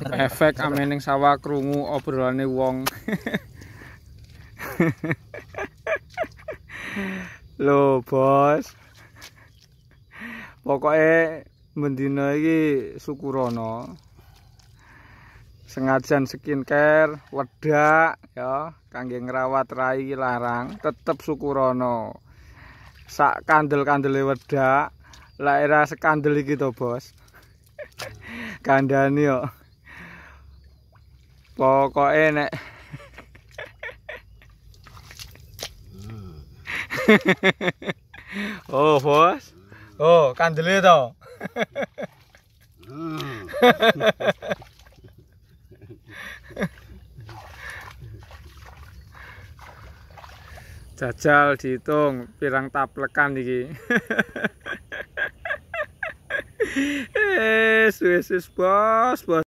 efek amening sawa krungu obrolane wong lo bos pokoknya mendina iki syukurono sengajan skincare wedak ya kangge ngerawat rai larang tetep syukurono sak kandel kandel wedak lah era sekandel gitu bos kandani yo yuk. Pokoknya nek Oh bos Oh kandelnya tau Jajal dihitung Pirang taplekan ini Eh, Swiss bos, bos.